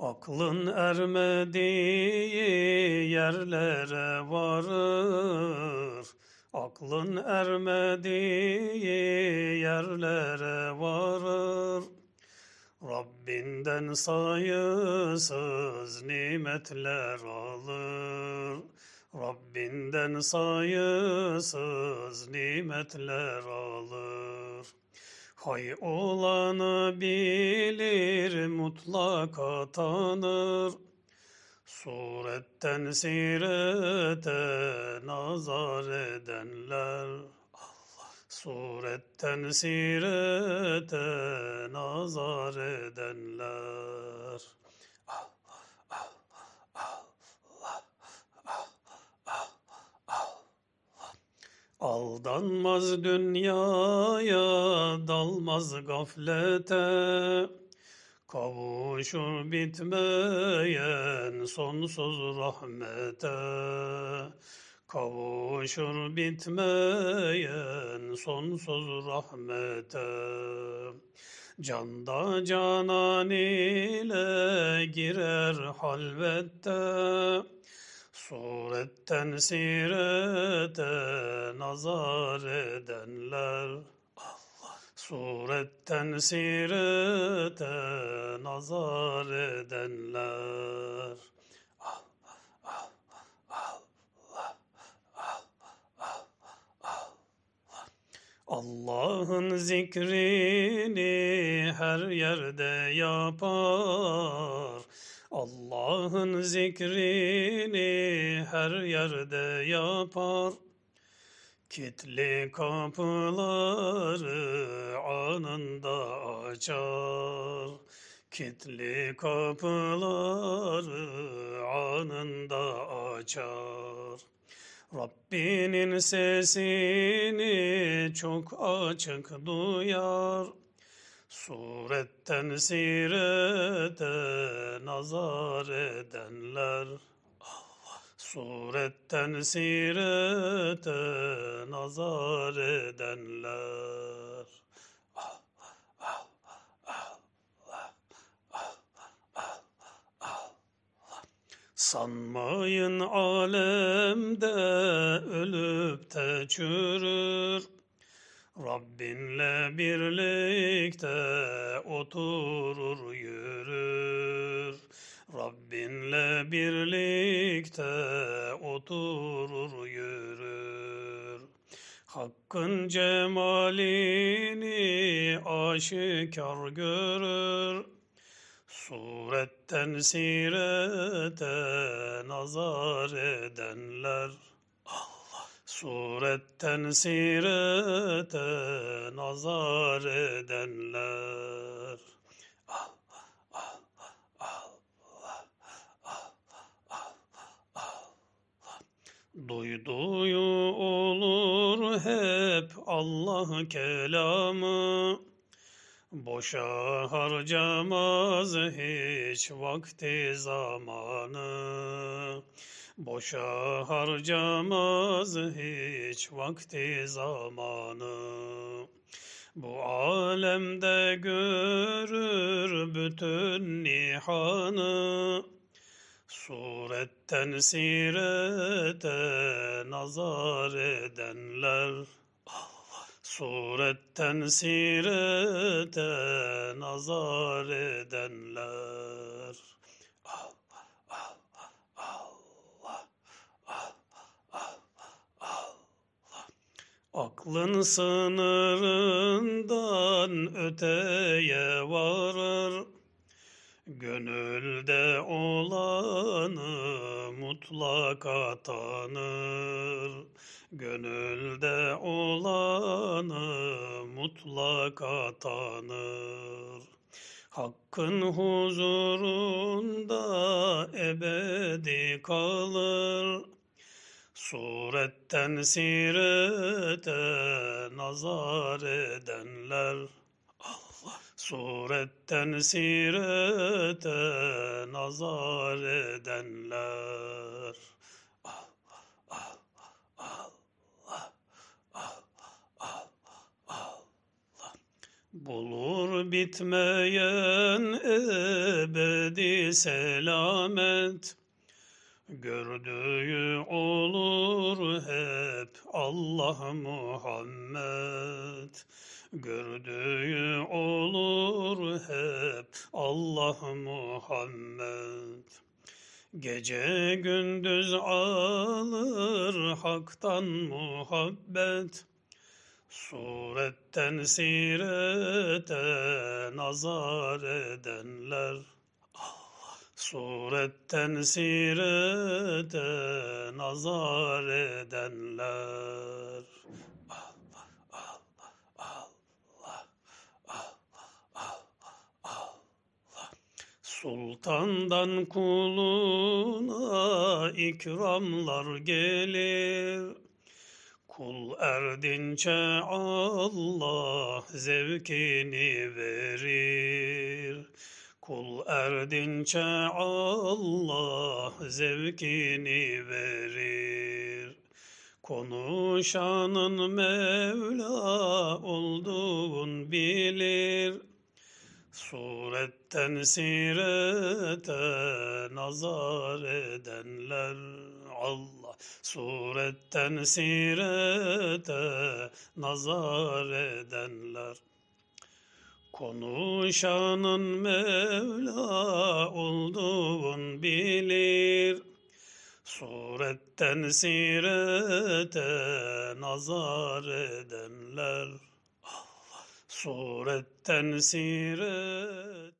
Aklın ermediği yerlere varır. Aklın ermediği yerlere varır. Rabbinden sayısız nimetler alır. Rabbinden sayısız nimetler alır. Hay olanı bilir mutlaka tanır. Suretten sirete nazar edenler. Suretten sirete nazar edenler. Aldanmaz dünyaya, dalmaz gaflete, Kavuşur bitmeyen sonsuz rahmete. Kavuşur bitmeyen sonsuz rahmete. Canda canan ile girer halvette. Suretten sirete nazar edenler Allah Suretten sirete nazar edenler Allah Allah Allah Allah Allah Allah'ın zikrini her yerde yapar Allah'ın zikrini her yerde yapar. Kitli kapıları anında açar. Kitli kapıları anında açar. Rabbinin sesini çok açık duyar. Suretten sirete nazar edenler Allah Suretten sirete nazar edenler Allah Allah Allah Allah Allah Allah Sanmayın alemde ölüp de çürür Rabbinle birlikte oturur yürür. Rabbinle birlikte oturur yürür. Hakkın cemalini aşikar görür. Suretten sirete nazar edenler Suretten sirete nazar edenler. Allah, Allah, Allah, Allah, Allah, Allah. Duyduğu olur hep Allah kelamı. Boşa harcamaz hiç vakti zamanı. Boşa harcamaz hiç vakti zamanı. Bu alemde görür bütün nihanı. Suretten sirete nazar edenler. Suretten sirete nazar edenler. Aklın sınırından öteye varır. Gönülde olanı mutlaka tanır. Gönülde olanı mutlaka tanır. Hakkın huzurunda ebedi kalır. Suretten sirete nazar edenler Allah Suretten sirete nazar edenler Allah Allah Allah Allah Allah Allah Bulur bitmeyen ebedi selamet Gördüğü olur hep Allah Muhammed Gördüğü olur hep Allah Muhammed Gece gündüz alır haktan muhabbet Suretten sirete nazar edenler Suretten sirete nazar edenler. Allah, Allah, Allah, Allah, Allah, Allah. Sultandan kuluna ikramlar gelir. Kul erdinçe Allah zevkini verir. Kul erdinçe Allah zevkini verir. Konuşanın Mevla olduğun bilir. Suretten sirete nazar edenler Allah Suretten sirete nazar edenler Konuşanın Mevla olduğun bilir. Suretten sirete nazar edenler. Allah. Suretten siret.